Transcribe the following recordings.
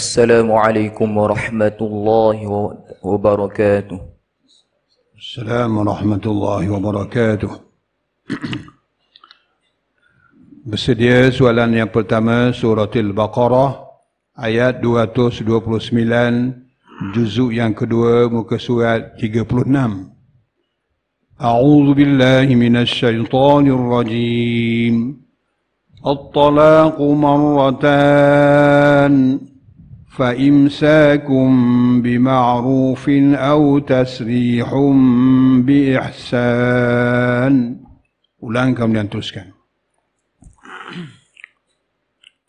السلام عليكم ورحمة الله وبركاته السلام ورحمة الله وبرakatuh Bersedia soalan yang pertama surah Al-Baqarah ayat 229 juzuk yang kedua muka surat 36 أعوذ بالله من الشيطان الرجيم الطلاق مرتان فإمساكم بمعروف أو تسريح بإحسان ولانكم لن تسكن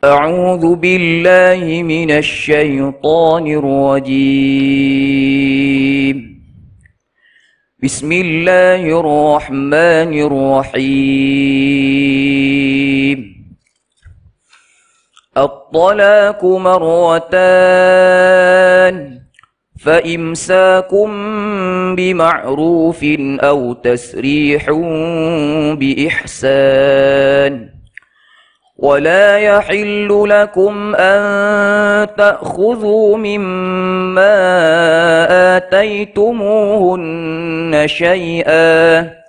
أعوذ بالله من الشيطان الرجيم بسم الله الرحمن الرحيم الطلاق مرتان فإمساكم بمعروف أو تسريح بإحسان ولا يحل لكم أن تأخذوا مما آتيتموهن شيئا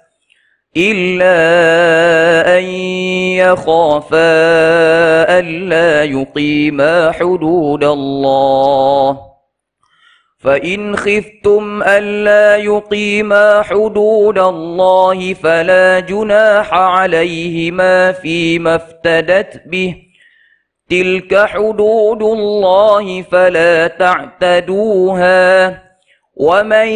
إلا أن يخافا ألا يقيما حدود الله فإن خفتم ألا يقيما حدود الله فلا جناح عليهما فيما افتدت به تلك حدود الله فلا تعتدوها ومن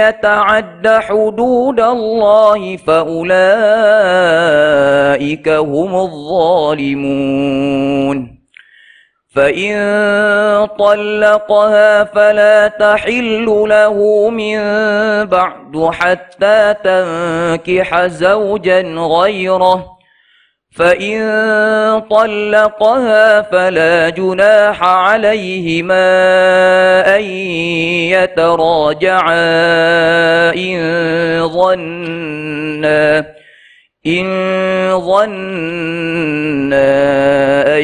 يتعد حدود الله فاولئك هم الظالمون فان طلقها فلا تحل له من بعد حتى تنكح زوجا غيره فإن طلقها فلا جناح عليهما أن يتراجعا إن ظنا إن ظنا أن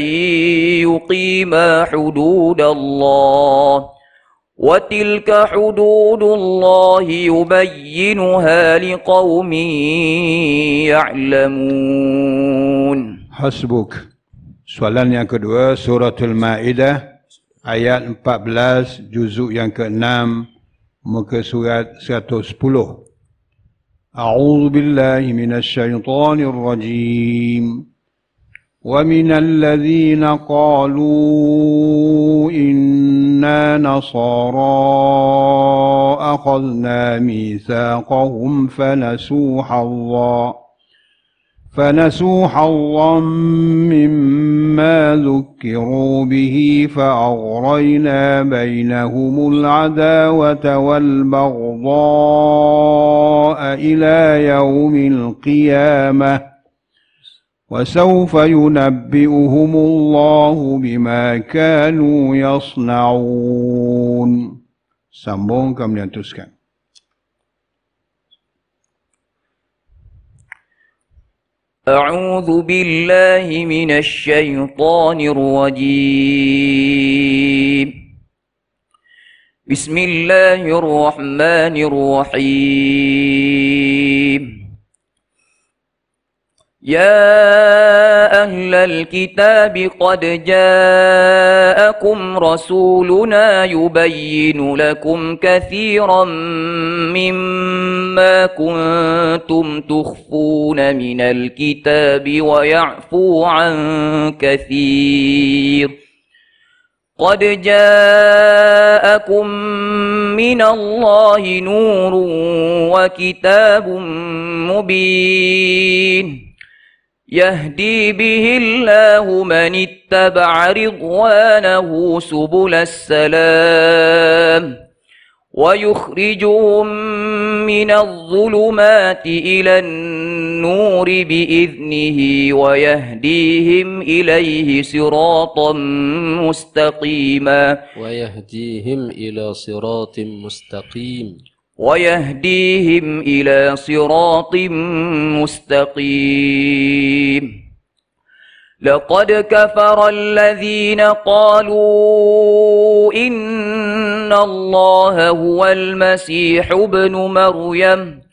يقيما حدود الله وتلك حدود الله يبينها لقوم يعلمون حسبك سؤالا yang kedua سورة المائدة ayat 14 juzuk yang ke-6 muka surat 110 أعوذ بالله من الشيطان الرجيم ومن الذين قالوا إنا نصارى أخذنا ميثاقهم فنسوا حظا فنسوا حظا مما ذكروا به فأغرينا بينهم العداوة والبغضاء إلى يوم القيامة وسوف ينبئهم الله بما كانوا يصنعون سمبون كم teruskan أعوذ بالله من الشيطان الرجيم بسم الله الرحمن الرحيم يا أهل الكتاب قد جاءكم رسولنا يبين لكم كثيرا مما كنتم تخفون من الكتاب ويعفو عن كثير قد جاءكم من الله نور وكتاب مبين يهدي به الله من اتبع رضوانه سبل السلام ويخرجهم من الظلمات إلى النور بإذنه ويهديهم إليه صراطا مستقيما ويهديهم إلى صراط مستقيم ويهديهم إلى صراط مستقيم لقد كفر الذين قالوا إن الله هو المسيح ابن مريم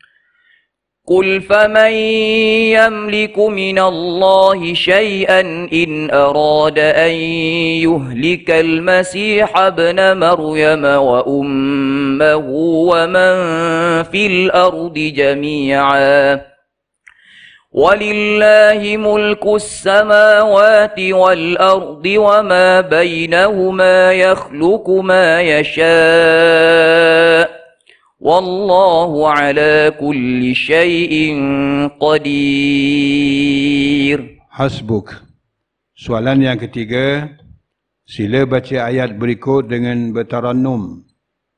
قل فمن يملك من الله شيئا إن أراد أن يهلك المسيح ابن مريم وأمه ومن في الأرض جميعا ولله ملك السماوات والأرض وما بينهما يخلق ما يشاء والله على كل شيء قدير حسبك Soalan yang ketiga, sila baca ayat berikut dengan bertarannum.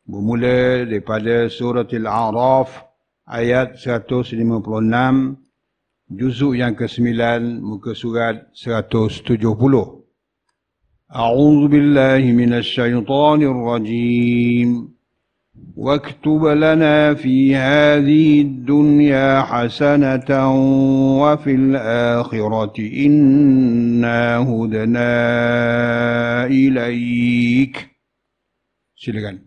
Bermula daripada surah Al-A'raf ayat 156, juzuk yang ke-9, muka surat 170. A'udzu billahi minasy syaithanir rajim. واكتب لنا في هذه الدنيا حسنة وفي الآخرة إنا هدنا إليك سلقان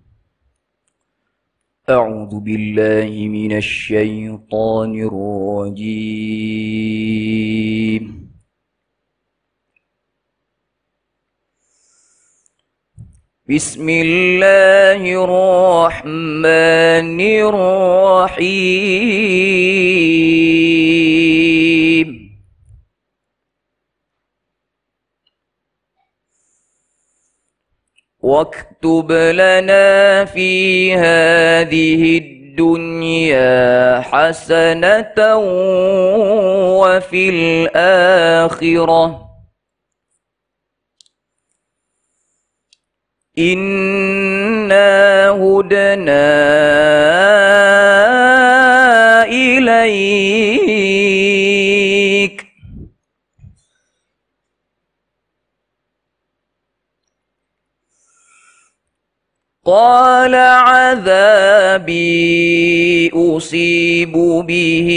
أعوذ بالله من الشيطان الرجيم بسم الله الرحمن الرحيم واكتب لنا في هذه الدنيا حسنة وفي الآخرة إنا هدنا إليك قال عذابي أصيب به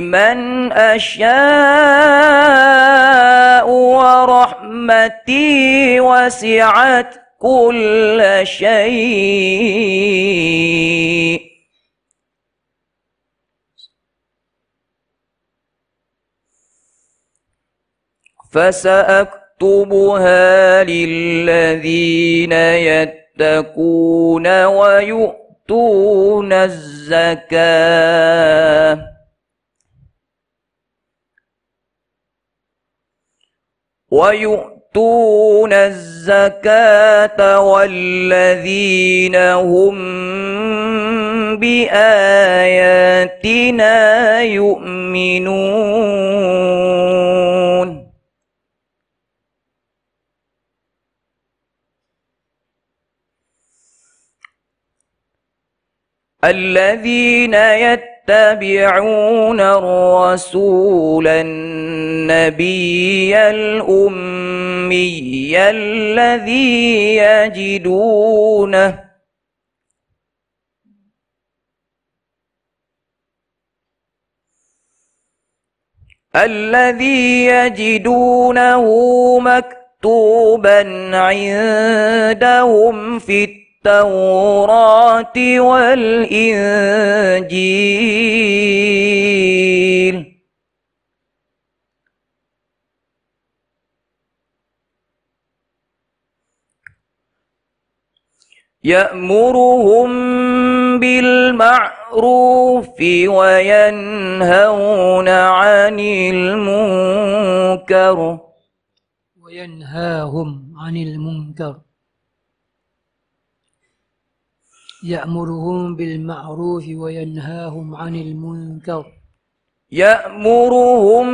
من أشاء ورحمتي وسعت كل شيء فسأكتبها للذين يتقون ويؤتون الزكاه ويؤتون يؤتون الزكاة والذين هم بآياتنا يؤمنون الذين يتبعون الرسول النبي الأمي الأمي الذي يجدونه الذي يجدونه مكتوبا عندهم في التوراة والإنجيل يأمرهم بالمعروف وينهون عن المنكر وينهاهم عن المنكر يأمرهم بالمعروف وينهاهم عن المنكر يأمرهم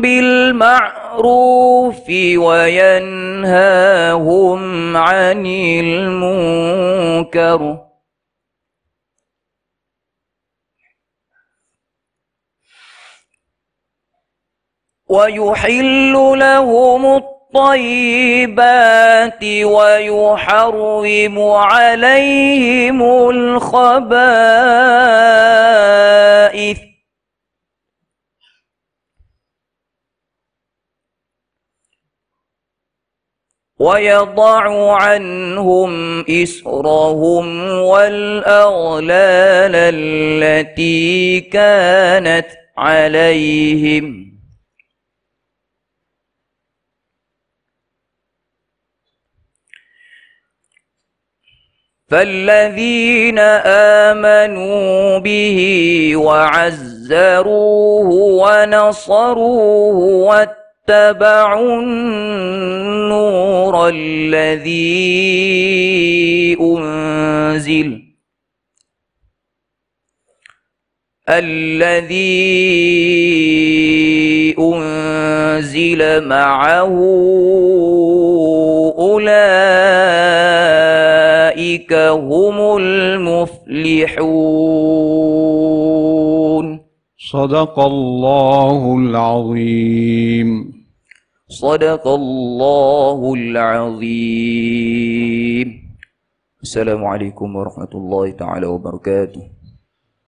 بالمعروف بالمعروف وينهاهم عن المنكر ويحل لهم الطيبات ويحرم عليهم الخبائث ويضع عنهم إسرهم والأغلال التي كانت عليهم فالذين آمنوا به وعزروه ونصروه واتقوا اتبعوا النور الذي أنزل الذي أنزل معه أولئك هم المفلحون صدق الله العظيم صدق الله العظيم السلام عليكم ورحمة الله تعالى وبركاته